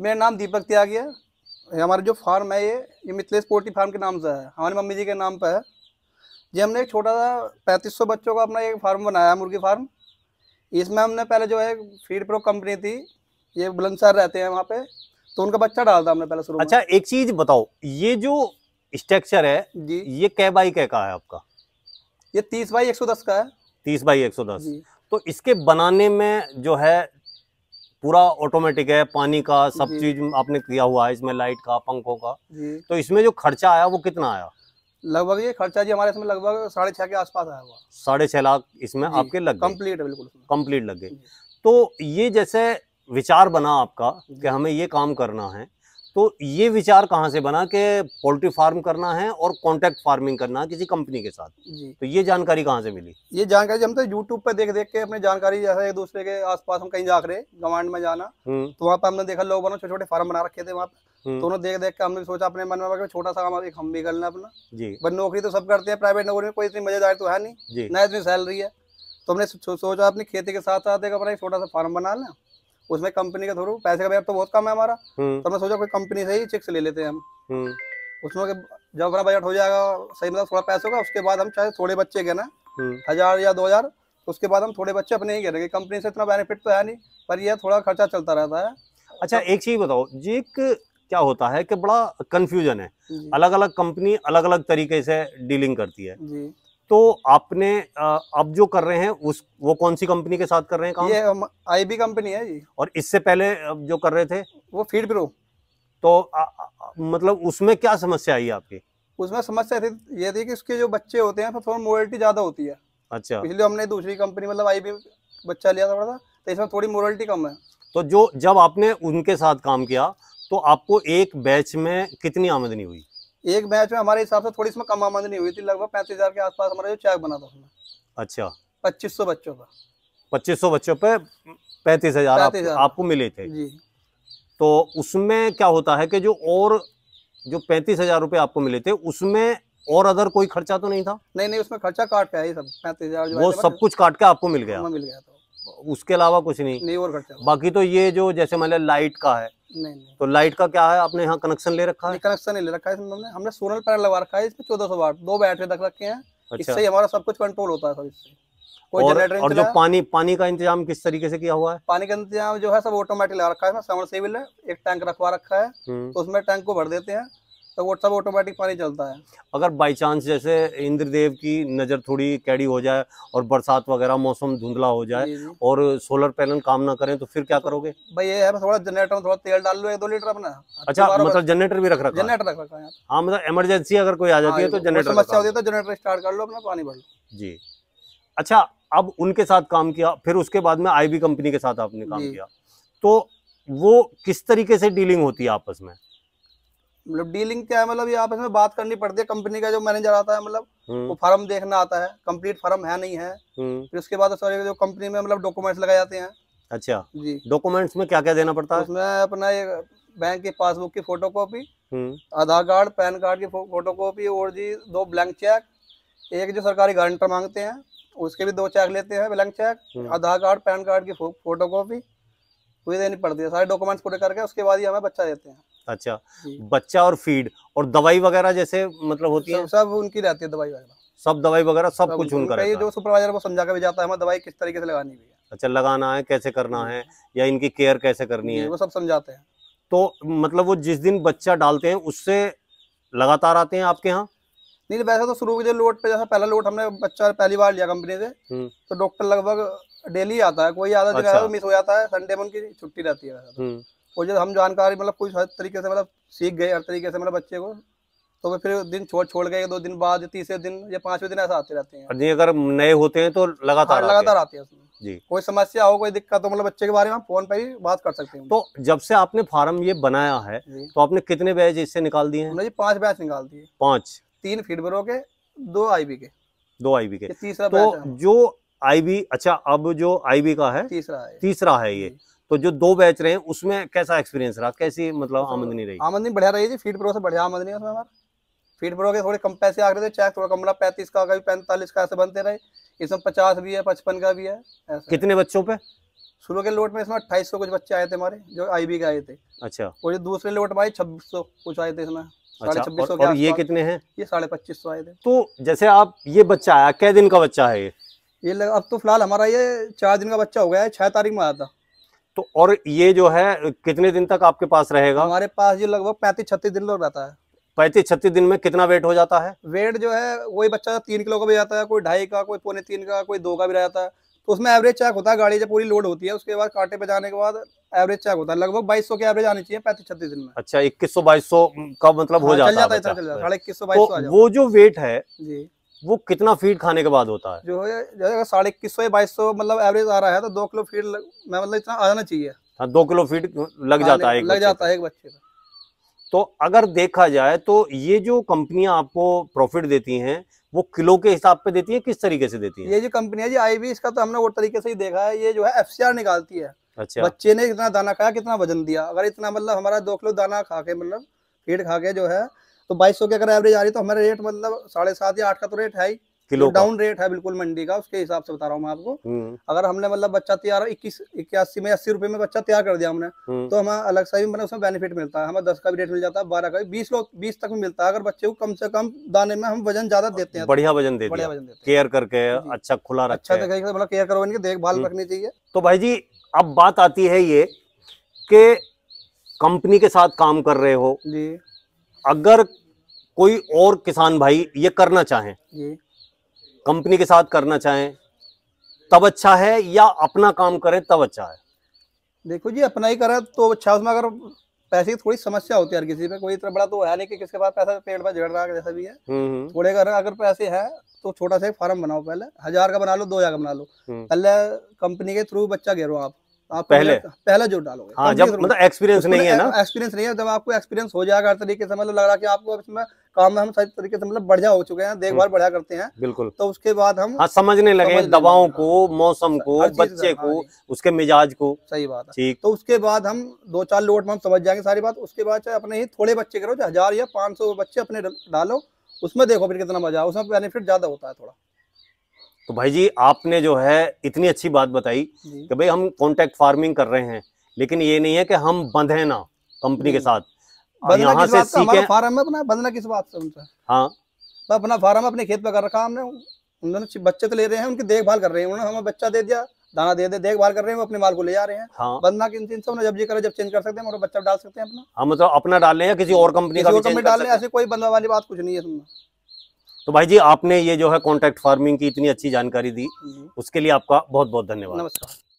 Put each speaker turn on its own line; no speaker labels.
मेरा नाम दीपक त्यागी है हमारा जो फार्म है ये ये मिथिलेश पोल्ट्री फार्म के नाम से है हमारी मम्मी जी के नाम पर है जी हमने एक छोटा सा पैंतीस सौ बच्चों का अपना एक फार्म बनाया मुर्गी फार्म इसमें हमने पहले जो है फीड प्रो कंपनी थी ये बुलंदसर रहते हैं वहाँ पे तो उनका बच्चा डालता हमने पहले शुरू अच्छा एक चीज बताओ ये जो स्ट्रक्चर है
जी ये कै बाई कै का है आपका ये तीस बाई एक सौ दस का है तीस बाई एक सौ दस तो इसके बनाने में जो है पूरा ऑटोमेटिक है पानी का सब चीज आपने किया हुआ है इसमें लाइट का पंखों का तो इसमें जो खर्चा आया वो कितना आया
लगभग ये खर्चा जी हमारे इसमें लगभग साढ़े छह के आसपास आया हुआ
साढ़े छह लाख इसमें आपके लग है बिल्कुल कम्प्लीट लग गए तो ये जैसे विचार बना आपका कि हमें ये काम करना है तो ये विचार कहाँ से बना कि पोल्ट्री फार्म करना है और कॉन्ट्रैक्ट फार्मिंग करना है किसी कंपनी के साथ जी तो ये जानकारी कहाँ से मिली
ये जानकारी हम तो यूट्यूब पे देख देख के अपने जानकारी जैसे एक दूसरे के आसपास हम कहीं जा रहे गवांड में जाना हम्म। तो वहाँ पर हमने देखा लोग बना छोटे छोटे फार्म बना रखे थे वहाँ पे हम्म। तो उन्होंने देख देख के हमने सोचा अपने मन में छोटा सा हमारे एक हम भी करना अपना जी बट नौकरी तो सब करते हैं प्राइवेट नौकरी में कोई इतनी मजेदार तो है नहीं ना इतनी सैलरी है तो हमने सोचा अपनी खेती के साथ साथ एक अपना छोटा सा फार्म बना लें उसमें कंपनी के थ्रू पैसे का तो बहुत कम है हमारा हम्म। तो मैं सोचा कोई कंपनी से ही चिक्स ले लेते हैं हम हम्म। उसमें जब अपना बजट हो जाएगा सही मतलब थोड़ा पैसे होगा उसके बाद हम चाहे थोड़े बच्चे के ना हम्म। हजार या दो हजार तो उसके बाद हम थोड़े बच्चे अपने ही करेंगे कंपनी से इतना बेनिफिट तो है नहीं पर यह थोड़ा खर्चा चलता रहता है अच्छा तो एक
चीज बताओ जी क्या होता है कि बड़ा कंफ्यूजन है अलग अलग कंपनी अलग अलग तरीके से डीलिंग करती है तो आपने अब जो कर रहे हैं उस वो कौन सी कंपनी के साथ कर रहे हैं काम ये आईबी कंपनी है जी और इससे पहले जो कर रहे थे
वो फीड प्रो तो आ, आ, मतलब उसमें क्या समस्या आई आपकी उसमें समस्या थी ये थी कि उसके जो बच्चे होते हैं थोड़ा मोरलिटी ज्यादा होती है अच्छा इसलिए हमने दूसरी कंपनी मतलब आई बच्चा लिया था तो इसमें थोड़ी मोरलिटी कम है तो जो जब आपने
उनके साथ काम किया तो आपको एक बैच में कितनी आमदनी हुई
एक मैच में हमारे हिसाब से थोड़ी इसमें कम आमदनी हुई थी लगभग पैंतीस हजार के आसपास हमारा जो चेक बना था उसमें अच्छा पच्चीस सौ बच्चों का
पच्चीस सौ बच्चों पे पैंतीस हजार आपको मिले थे जी तो उसमें क्या होता है कि जो और जो पैंतीस हजार रुपए आपको मिले थे उसमें और अदर कोई खर्चा तो नहीं था
नहीं नहीं उसमें खर्चा काट के आई सब पैंतीस हजार वो सब
कुछ काट के आपको मिल गया मिल गया था उसके अलावा कुछ नहीं नहीं और खर्चा बाकी तो ये जो जैसे मान लिया लाइट का है
नहीं नहीं तो लाइट का क्या है आपने यहाँ कनेक्शन ले रखा है कनेक्शन नहीं ले रखा है हमने हमने सोलर पैनल लगा रखा है इसमें चौदह सौ वाट दो बैटरी रख रखे हैं अच्छा। इससे हमारा सब कुछ कंट्रोल होता है सब इससे और, और जो
पानी पानी का इंतजाम किस तरीके से किया हुआ है
पानी का इंतजाम जो है सब ऑटोमेटिक लगा रखा है समरसेबल है एक टैंक रखवा रखा है हम्म। तो उसमें टैंक को भर देते हैं तो वो सब ऑटोमेटिक पानी चलता है
अगर बाई चांस जैसे इंद्रदेव की नज़र थोड़ी कैडी हो जाए और बरसात वगैरह मौसम धुंधला हो जाए और सोलर पैनल काम ना करें तो फिर क्या करोगे
भाई ये है थोड़ा जनरेटर में थोड़ा तेल डाल लो एक दो लीटर अपना अच्छा मतलब
जनरेटर भी रख रखा जनरेटर रख रखा है हाँ मतलब इमरजेंसी अगर कोई आ जाती है हाँ, तो जनरेटर समस्या होती
है तो जनरेटर स्टार्ट कर लो अपना पानी भर लो
जी अच्छा अब उनके साथ काम किया फिर उसके बाद में आईबी कंपनी के साथ आपने काम किया तो वो किस तरीके से डीलिंग होती है आपस में
मतलब डीलिंग क्या है मतलब ये आपस में बात करनी पड़ती है कंपनी का जो मैनेजर आता है मतलब हम्म। वो फर्म देखना आता है कंप्लीट फॉर्म है नहीं है
हम्म। फिर
उसके बाद सॉरी जो कंपनी में मतलब डॉक्यूमेंट्स लगाए जाते हैं
अच्छा जी डॉक्यूमेंट्स में क्या क्या देना पड़ता है उसमें
अपना बैंक की पासबुक की photo copy hmm. Aadhaar card PAN card की फोटो कॉपी और जी दो ब्लैंक चेक एक जो सरकारी गारंटर मांगते हैं उसके भी दो चेक लेते हैं blank cheque Aadhaar card PAN card की फोटो कॉपी कोई देनी पड़ती है सारे डॉक्यूमेंट्स पूरे करके उसके बाद ही हमें बच्चा देते हैं
अच्छा बच्चा और फीड और दवाई वगैरह जैसे मतलब होती है
सब उनकी रहती है दवाई वगैरह
सब दवाई वगैरह सब कुछ उनका रहता है जो
सुपरवाइजर को समझा के जाता है हमें दवाई किस तरीके से लगानी है
अच्छा लगाना है कैसे करना है या इनकी केयर कैसे करनी है वो सब समझाते हैं तो मतलब वो जिस दिन बच्चा डालते हैं उससे लगातार आते हैं आपके यहाँ
नहीं वैसे तो शुरू के लोट पे जैसा पहला लोट हमने बच्चा पहली बार लिया कंपनी से हम्म। तो डॉक्टर लगभग डेली आता है कोई आधा अच्छा। तो मिस हो जाता है संडे में उनकी छुट्टी रहती है तो। हम्म। और जब हम जानकारी मतलब कुछ हर तरीके से मतलब सीख गए हर तरीके से मतलब बच्चे को तो फिर दिन छोड़ छोड़ गए दो दिन बाद तीसरे दिन या पांचवे दिन ऐसा आते रहते
हैं अगर नए होते हैं तो लगातार हाँ, लगातार आते हैं उसमें जी
कोई समस्या हो कोई दिक्कत हो मतलब बच्चे के बारे में फोन पे ही बात कर सकते हैं तो
जब से आपने फार्म ये बनाया है तो आपने कितने बैच इससे निकाल दिए हैं जी पांच बैच निकाल दिए पांच तीन
फीडबरो के दो आईबी के
दो आईबी के तीसरा तो जो आईबी अच्छा अब जो आईबी का है तीसरा है तीसरा है ये तो जो दो बैच रहे उसमें कैसा एक्सपीरियंस रहा कैसी मतलब तो आमदनी रही
आमदनी बढ़िया रही थी फीड प्रो से बढ़िया आमदनी है उसमें फीड प्रो के थोड़े कम पैसे आ रहे थे चेक थोड़ा कमरा पैंतीस का कभी पैंतालीस का ऐसे बनते रहे इसमें पचास भी है पचपन का भी है कितने बच्चों पे शुरू के लोट में इसमें अट्ठाईस सौ कुछ बच्चे आए थे हमारे जो आईबी के आए थे अच्छा और जो दूसरे लोट में आए छब्बीस सौ कुछ आए थे इसमें अच्छा, और, ये कितने हैं ये साढ़े पच्चीस सौ आए थे
तो जैसे आप ये बच्चा आया कै दिन का बच्चा है ये
ये अब तो फिलहाल हमारा ये चार दिन का बच्चा हो गया है छह तारीख में आया था
तो और ये जो है कितने दिन तक आपके पास रहेगा
हमारे पास ये लगभग पैंतीस छत्तीस दिन लग रहता है पैंतीस छत्तीस दिन में कितना वेट हो जाता है वेट जो है वही बच्चा तीन किलो का भी जाता है कोई ढाई का कोई पौने तीन का कोई दो का भी रहता है तो उसमें एवरेज चेक होता है गाड़ी जब पूरी लोड होती है उसके बाद कांटे पे जाने के बाद एवरेज चेक होता है लगभग बाईस के एवरेज आनी चाहिए पैंतीस छत्तीस दिन में
अच्छा इक्कीस सौ बाईस सौ का मतलब हो हाँ, जाता
है इक्कीस सौ बाईस तो
वो जो वेट है वो कितना फीड खाने के बाद होता है
जो है साढ़े इक्कीस सौ बाईस सौ मतलब एवरेज आ रहा है तो दो किलो फीड लग, मैं मतलब इतना आ जाना चाहिए
हाँ दो किलो फीड लग हाँ, जाता है एक लग जाता है एक बच्चे का तो अगर देखा जाए तो ये जो कंपनियां आपको प्रॉफिट देती हैं वो किलो के हिसाब पे देती है किस तरीके से देती है
ये जो कंपनी है जी आई इसका तो हमने वो तरीके से ही देखा है ये जो है एफ निकालती है अच्छा बच्चे ने इतना दाना खाया कितना वजन दिया अगर इतना मतलब हमारा दो किलो दाना खा के मतलब फीड खा के जो है तो बाईस सौ की अगर एवरेज आ रही तो हमारा रेट मतलब साढ़े सात या आठ का तो रेट है ही किलो तो डाउन रेट है बिल्कुल मंडी का उसके हिसाब से बता रहा हूँ मैं आपको हम्म। अगर हमने मतलब बच्चा तैयार इक्कीस इक्यासी में अस्सी रुपए में बच्चा तैयार कर दिया हमने हम्म। तो हमें अलग सा भी मतलब उसमें बेनिफिट मिलता है हमें दस का भी रेट मिल जाता है बारह का भी बीस लोग बीस तक भी मिलता है अगर बच्चे को कम से कम दाने में हम वजन ज्यादा देते हैं तो बढ़िया वजन देते हैं
केयर करके अच्छा खुला अच्छा
मतलब केयर करो इनकी देखभाल हम्म। रखनी चाहिए तो भाई जी अब बात आती है ये कि
कंपनी के साथ काम कर रहे हो जी अगर कोई और किसान भाई ये करना चाहें कंपनी के साथ करना चाहें तब अच्छा है
या अपना काम करें तब अच्छा है देखो जी अपना ही करें तो अच्छा उसमें अगर पैसे की थोड़ी समस्या होती है किसी पे कोई इतना बड़ा तो है नहीं कि किसके पास पैसा पेड़ पर झड़ रहा है जैसा भी है हम्म, हम्म। थोड़े कर अगर पैसे है तो छोटा सा फार्म बनाओ पहले हजार का बना लो दो हजार का बना लो हम्म। पहले कंपनी के थ्रू बच्चा घेरो आप आप पहले पहला जोर डालोगे हाँ, जब मतलब एक्सपीरियंस नहीं है ना एक्सपीरियंस नहीं है जब आपको एक्सपीरियंस हो जाएगा हर तरीके से मतलब लग रहा कि आपको इसमें काम में हम सारी तरीके से मतलब बढ़िया हो चुके हैं देखभाल हम्म। बढ़िया करते हैं बिल्कुल तो उसके बाद हम हाँ, समझने लगे समझ दवाओं
को मौसम को बच्चे को हाँ
उसके मिजाज को सही बात है ठीक तो उसके बाद हम दो चार लोट में हम समझ जाएंगे सारी बात उसके बाद चाहे अपने ही थोड़े बच्चे करो चाहे हजार या पाँच बच्चे अपने डालो उसमें देखो फिर कितना मजा उसमें बेनिफिट ज्यादा होता है थोड़ा
तो भाई जी आपने जो है इतनी अच्छी बात बताई कि भाई हम कॉन्ट्रैक्ट फार्मिंग कर रहे हैं लेकिन ये नहीं है कि हम बंधे ना कंपनी के साथ यहाँ से सीखे फार्म
में अपना बंधना किस बात से उनसे हाँ अपना फार्म अपने खेत में कर रखा हमने उन्होंने बच्चे तो ले रहे हैं उनकी देखभाल कर रहे हैं उन्होंने हमें बच्चा दे दिया दाना दे दे देखभाल कर रहे हैं अपने माल को ले जा रहे हैं हाँ। बंदा किन चीज से जब जी करे जब चेंज कर सकते हैं बच्चा डाल सकते हैं अपना
हाँ मतलब अपना डाल लें या किसी और कंपनी का डाल लें
ऐसी कोई बंदा वाली बात कुछ नहीं है सुनना
तो भाई जी आपने ये जो है कॉन्ट्रैक्ट फार्मिंग की इतनी अच्छी जानकारी दी हम्म। उसके लिए आपका बहुत बहुत धन्यवाद नमस्कार